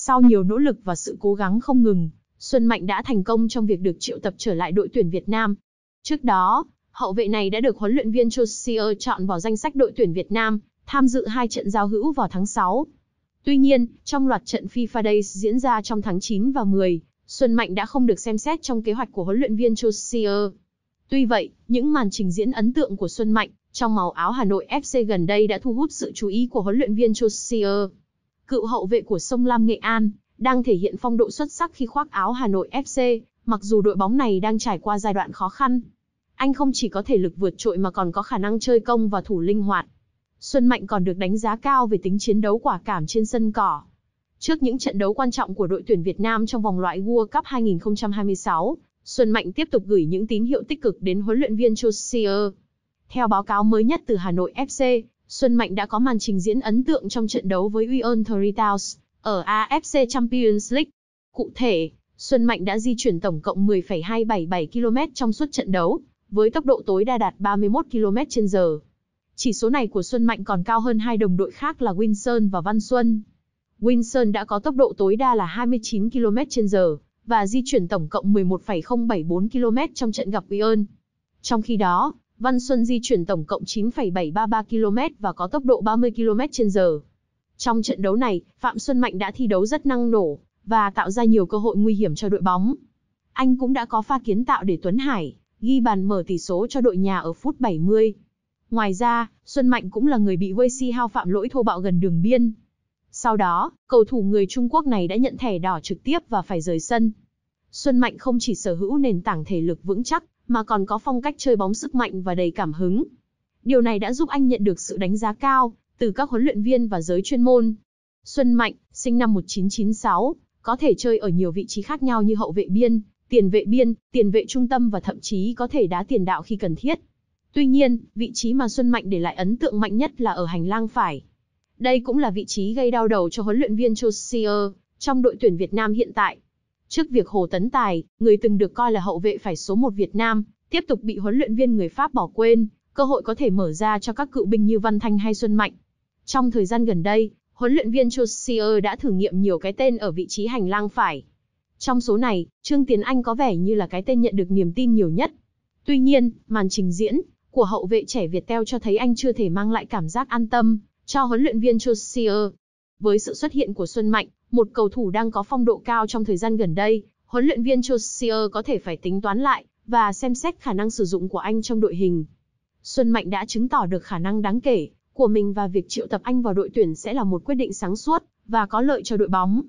Sau nhiều nỗ lực và sự cố gắng không ngừng, Xuân Mạnh đã thành công trong việc được triệu tập trở lại đội tuyển Việt Nam. Trước đó, hậu vệ này đã được huấn luyện viên Chosier chọn vào danh sách đội tuyển Việt Nam, tham dự hai trận giao hữu vào tháng 6. Tuy nhiên, trong loạt trận FIFA Days diễn ra trong tháng 9 và 10, Xuân Mạnh đã không được xem xét trong kế hoạch của huấn luyện viên Chosier. Tuy vậy, những màn trình diễn ấn tượng của Xuân Mạnh trong màu áo Hà Nội FC gần đây đã thu hút sự chú ý của huấn luyện viên Chosier cựu hậu vệ của sông Lam Nghệ An, đang thể hiện phong độ xuất sắc khi khoác áo Hà Nội FC, mặc dù đội bóng này đang trải qua giai đoạn khó khăn. Anh không chỉ có thể lực vượt trội mà còn có khả năng chơi công và thủ linh hoạt. Xuân Mạnh còn được đánh giá cao về tính chiến đấu quả cảm trên sân cỏ. Trước những trận đấu quan trọng của đội tuyển Việt Nam trong vòng loại World Cup 2026, Xuân Mạnh tiếp tục gửi những tín hiệu tích cực đến huấn luyện viên Chosier. Theo báo cáo mới nhất từ Hà Nội FC, Xuân Mạnh đã có màn trình diễn ấn tượng trong trận đấu với Uion Towns ở AFC Champions League. Cụ thể, Xuân Mạnh đã di chuyển tổng cộng 10,277 km trong suốt trận đấu, với tốc độ tối đa đạt 31 km h Chỉ số này của Xuân Mạnh còn cao hơn hai đồng đội khác là Winson và Văn Xuân. Winson đã có tốc độ tối đa là 29 km h và di chuyển tổng cộng 11,074 km trong trận gặp Uyên. Trong khi đó, Văn Xuân di chuyển tổng cộng 9,733 km và có tốc độ 30 km h Trong trận đấu này, Phạm Xuân Mạnh đã thi đấu rất năng nổ và tạo ra nhiều cơ hội nguy hiểm cho đội bóng. Anh cũng đã có pha kiến tạo để Tuấn Hải ghi bàn mở tỷ số cho đội nhà ở phút 70. Ngoài ra, Xuân Mạnh cũng là người bị Wei hao phạm lỗi thô bạo gần đường biên. Sau đó, cầu thủ người Trung Quốc này đã nhận thẻ đỏ trực tiếp và phải rời sân. Xuân Mạnh không chỉ sở hữu nền tảng thể lực vững chắc mà còn có phong cách chơi bóng sức mạnh và đầy cảm hứng. Điều này đã giúp anh nhận được sự đánh giá cao từ các huấn luyện viên và giới chuyên môn. Xuân Mạnh, sinh năm 1996, có thể chơi ở nhiều vị trí khác nhau như hậu vệ biên, tiền vệ biên, tiền vệ trung tâm và thậm chí có thể đá tiền đạo khi cần thiết. Tuy nhiên, vị trí mà Xuân Mạnh để lại ấn tượng mạnh nhất là ở hành lang phải. Đây cũng là vị trí gây đau đầu cho huấn luyện viên Chosier trong đội tuyển Việt Nam hiện tại. Trước việc Hồ Tấn Tài, người từng được coi là hậu vệ phải số một Việt Nam, tiếp tục bị huấn luyện viên người Pháp bỏ quên, cơ hội có thể mở ra cho các cựu binh như Văn Thanh hay Xuân Mạnh. Trong thời gian gần đây, huấn luyện viên Chosier đã thử nghiệm nhiều cái tên ở vị trí hành lang phải. Trong số này, Trương Tiến Anh có vẻ như là cái tên nhận được niềm tin nhiều nhất. Tuy nhiên, màn trình diễn của hậu vệ trẻ Việt Teo cho thấy anh chưa thể mang lại cảm giác an tâm cho huấn luyện viên Chosier. Với sự xuất hiện của Xuân Mạnh, một cầu thủ đang có phong độ cao trong thời gian gần đây, huấn luyện viên Chausier có thể phải tính toán lại và xem xét khả năng sử dụng của anh trong đội hình. Xuân Mạnh đã chứng tỏ được khả năng đáng kể của mình và việc triệu tập anh vào đội tuyển sẽ là một quyết định sáng suốt và có lợi cho đội bóng.